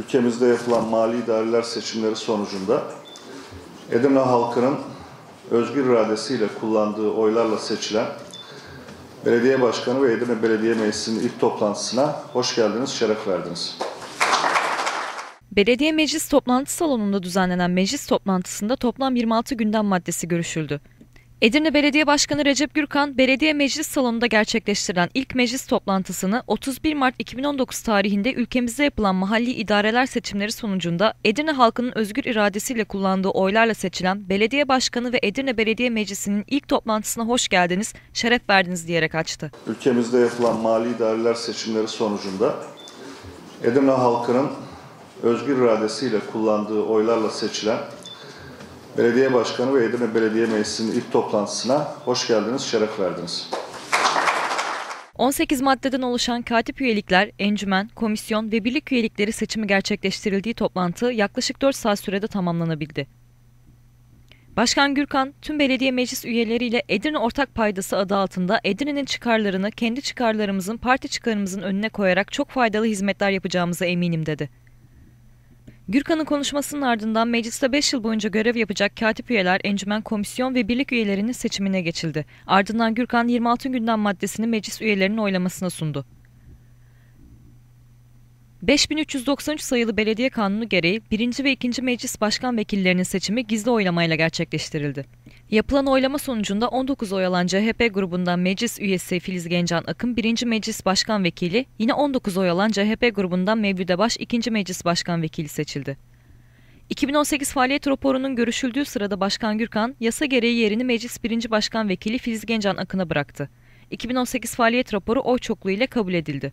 ülkemizde yapılan mali idareler seçimleri sonucunda Edirne halkının özgür iradesiyle kullandığı oylarla seçilen Belediye Başkanı ve Edirne Belediye Meclisi'nin ilk toplantısına hoş geldiniz, şeref verdiniz. Belediye Meclis Toplantı Salonu'nda düzenlenen meclis toplantısında toplam 26 gündem maddesi görüşüldü. Edirne Belediye Başkanı Recep Gürkan, belediye meclis salonunda gerçekleştirilen ilk meclis toplantısını 31 Mart 2019 tarihinde ülkemizde yapılan mahalli idareler seçimleri sonucunda Edirne halkının özgür iradesiyle kullandığı oylarla seçilen belediye başkanı ve Edirne Belediye Meclisi'nin ilk toplantısına hoş geldiniz, şeref verdiniz diyerek açtı. Ülkemizde yapılan mahalli idareler seçimleri sonucunda Edirne halkının özgür iradesiyle kullandığı oylarla seçilen Belediye Başkanı ve Edirne Belediye Meclisi'nin ilk toplantısına hoş geldiniz, şeref verdiniz. 18 maddeden oluşan katip üyelikler, encümen, komisyon ve birlik üyelikleri seçimi gerçekleştirildiği toplantı yaklaşık 4 saat sürede tamamlanabildi. Başkan Gürkan, tüm belediye meclis üyeleriyle Edirne Ortak Paydası adı altında Edirne'nin çıkarlarını kendi çıkarlarımızın, parti çıkarımızın önüne koyarak çok faydalı hizmetler yapacağımıza eminim dedi. Gürkan'ın konuşmasının ardından mecliste 5 yıl boyunca görev yapacak katip üyeler, encümen komisyon ve birlik üyelerinin seçimine geçildi. Ardından Gürkan 26 gündem maddesini meclis üyelerinin oylamasına sundu. 5393 sayılı belediye kanunu gereği 1. ve 2. meclis başkan vekillerinin seçimi gizli oylamayla gerçekleştirildi. Yapılan oylama sonucunda 19 oy alan CHP grubundan meclis üyesi Filiz Gencan Akın 1. meclis başkan vekili, yine 19 oy alan CHP grubundan Mevlüde Baş 2. meclis başkan vekili seçildi. 2018 faaliyet raporunun görüşüldüğü sırada Başkan Gürkan, yasa gereği yerini Meclis 1. Başkan Vekili Filiz Gencan Akın'a bıraktı. 2018 faaliyet raporu oy çokluğu ile kabul edildi.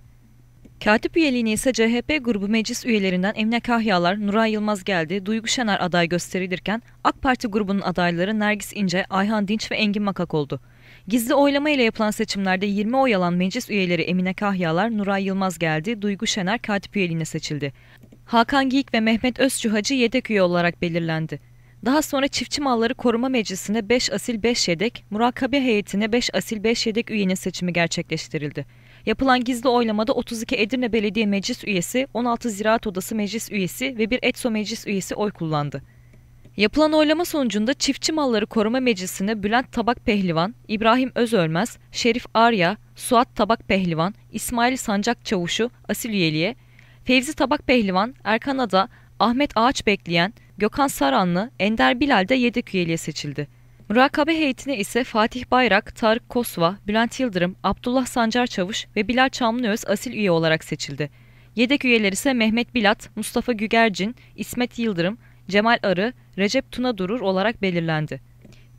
Katip üyeliğine ise CHP grubu meclis üyelerinden Emine Kahyalar, Nuray Yılmaz geldi, Duygu Şener aday gösterilirken AK Parti grubunun adayları Nergis İnce, Ayhan Dinç ve Engin Makak oldu. Gizli oylama ile yapılan seçimlerde 20 oy alan meclis üyeleri Emine Kahyalar, Nuray Yılmaz geldi, Duygu Şener katip üyeliğine seçildi. Hakan Giyik ve Mehmet Özçuhacı yedek üye olarak belirlendi. Daha sonra Çiftçi Malları Koruma Meclisi'ne 5 asil 5 yedek, murakabe heyetine 5 asil 5 yedek üyenin seçimi gerçekleştirildi. Yapılan gizli oylamada 32 Edirne Belediye Meclis üyesi, 16 Ziraat Odası Meclis üyesi ve bir Etso Meclis üyesi oy kullandı. Yapılan oylama sonucunda Çiftçi Malları Koruma Meclisi'ne Bülent Tabak Pehlivan, İbrahim Özölmez, Şerif Arya, Suat Tabak Pehlivan, İsmail Sancak Çavuşu asil üyeliğe, Fevzi Tabak Pehlivan, Erkan Ada, Ahmet Ağaç Bekleyen, Gökhan Saranlı, Ender Bilal de yedek üyeliğe seçildi. Murakabe heyetine ise Fatih Bayrak, Tarık Kosva, Bülent Yıldırım, Abdullah Sancar Çavuş ve Bilal Çamlıöz asil üye olarak seçildi. Yedek üyeler ise Mehmet Bilat, Mustafa Gügercin, İsmet Yıldırım, Cemal Arı, Recep Tuna Durur olarak belirlendi.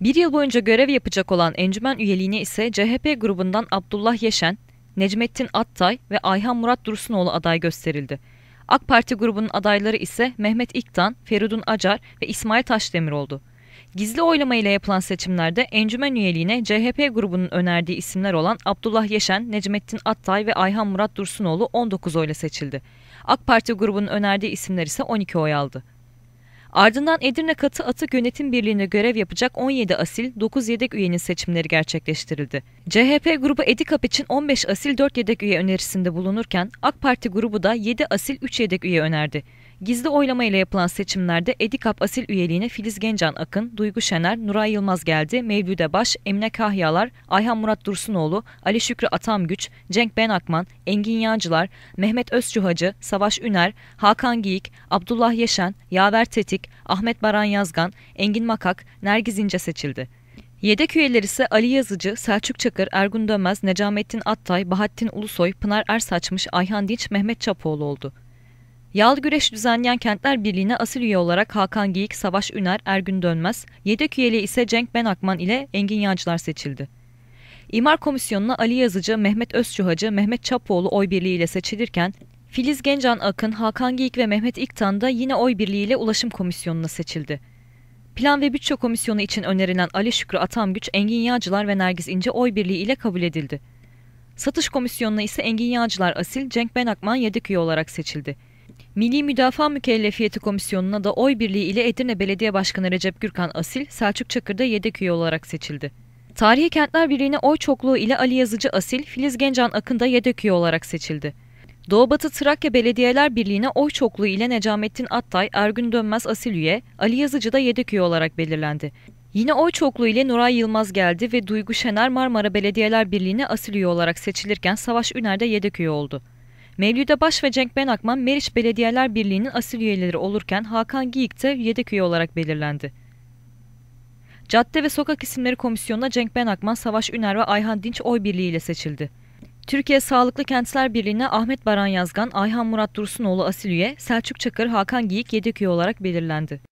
Bir yıl boyunca görev yapacak olan encümen üyeliğine ise CHP grubundan Abdullah Yeşen, Necmettin Attay ve Ayhan Murat Dursunoğlu aday gösterildi. AK Parti grubunun adayları ise Mehmet İktan, Feridun Acar ve İsmail Taşdemir oldu. Gizli oylama ile yapılan seçimlerde encümen üyeliğine CHP grubunun önerdiği isimler olan Abdullah Yeşen, Necmettin Attay ve Ayhan Murat Dursunoğlu 19 oyla seçildi. AK Parti grubunun önerdiği isimler ise 12 oy aldı. Ardından Edirne Katı Atık Yönetim Birliği'ne görev yapacak 17 asil, 9 yedek üyenin seçimleri gerçekleştirildi. CHP grubu Edikap için 15 asil, 4 yedek üye önerisinde bulunurken AK Parti grubu da 7 asil, 3 yedek üye önerdi. Gizli oylama ile yapılan seçimlerde Edikap asil üyeliğine Filiz Gencan Akın, Duygu Şener, Nuray Yılmaz geldi, Mevlüde Baş, Emine Kahyalar, Ayhan Murat Dursunoğlu, Ali Şükrü Atamgüç, Cenk Ben Akman, Engin Yancılar, Mehmet Özçuhacı, Savaş Üner, Hakan Giyik, Abdullah Yeşen, Yaver Tetik, Ahmet Baran Yazgan, Engin Makak, Nergiz İnce seçildi. Yedek üyeler ise Ali Yazıcı, Selçuk Çakır, Ergun Dönmez, Necamettin Attay, Bahattin Ulusoy, Pınar Er saçmış, Ayhan Dinç, Mehmet Çapoğlu oldu. Yağlı güreş düzenleyen Kentler Birliği'ne asil üye olarak Hakan Geyik, Savaş Üner, Ergün Dönmez, yedek üyeliği ise Cenk Ben Akman ile Engin Yancılar seçildi. İmar Komisyonu'na Ali Yazıcı, Mehmet Özçuhacı, Mehmet Çapoğlu oy birliğiyle seçilirken, Filiz Gencan Akın, Hakan Geyik ve Mehmet İktan da yine oy birliğiyle Ulaşım Komisyonu'na seçildi. Plan ve Bütçe Komisyonu için önerilen Ali Şükrü Atamgüç, Engin Yağcılar ve Nergiz İnce oy birliğiyle kabul edildi. Satış Komisyonu'na ise Engin Yağcılar Asil, Cenk Ben Akman yedek üye olarak seçildi. Milli Müdafaa Mükellefiyeti Komisyonu'na da oy birliği ile Edirne Belediye Başkanı Recep Gürkan Asil, Selçuk Çakır yedek üye olarak seçildi. Tarihi Kentler Birliği'ne oy çokluğu ile Ali Yazıcı Asil, Filiz Gencan Akında yedek üye olarak seçildi. Doğu Batı Trakya Belediyeler Birliği'ne oy çokluğu ile Necamettin Attay, Ergün Dönmez Asil üye, Ali Yazıcı da yedek üye olarak belirlendi. Yine oy çokluğu ile Nuray Yılmaz geldi ve Duygu Şener Marmara Belediyeler Birliği'ne asil üye olarak seçilirken Savaş Üner de yedek üye oldu. Mevlüde Baş ve Cenk Benakman Meriç Belediyeler Birliği'nin asil üyeleri olurken Hakan Giyik de yedek üye olarak belirlendi. Cadde ve Sokak İsimleri Komisyonu'na Cenk Akman, Savaş Üner ve Ayhan Dinç oy birliğiyle seçildi. Türkiye Sağlıklı Kentler Birliği'ne Ahmet Baran Yazgan, Ayhan Murat Dursunoğlu asil üye, Selçuk Çakır, Hakan Giyik yedek üye olarak belirlendi.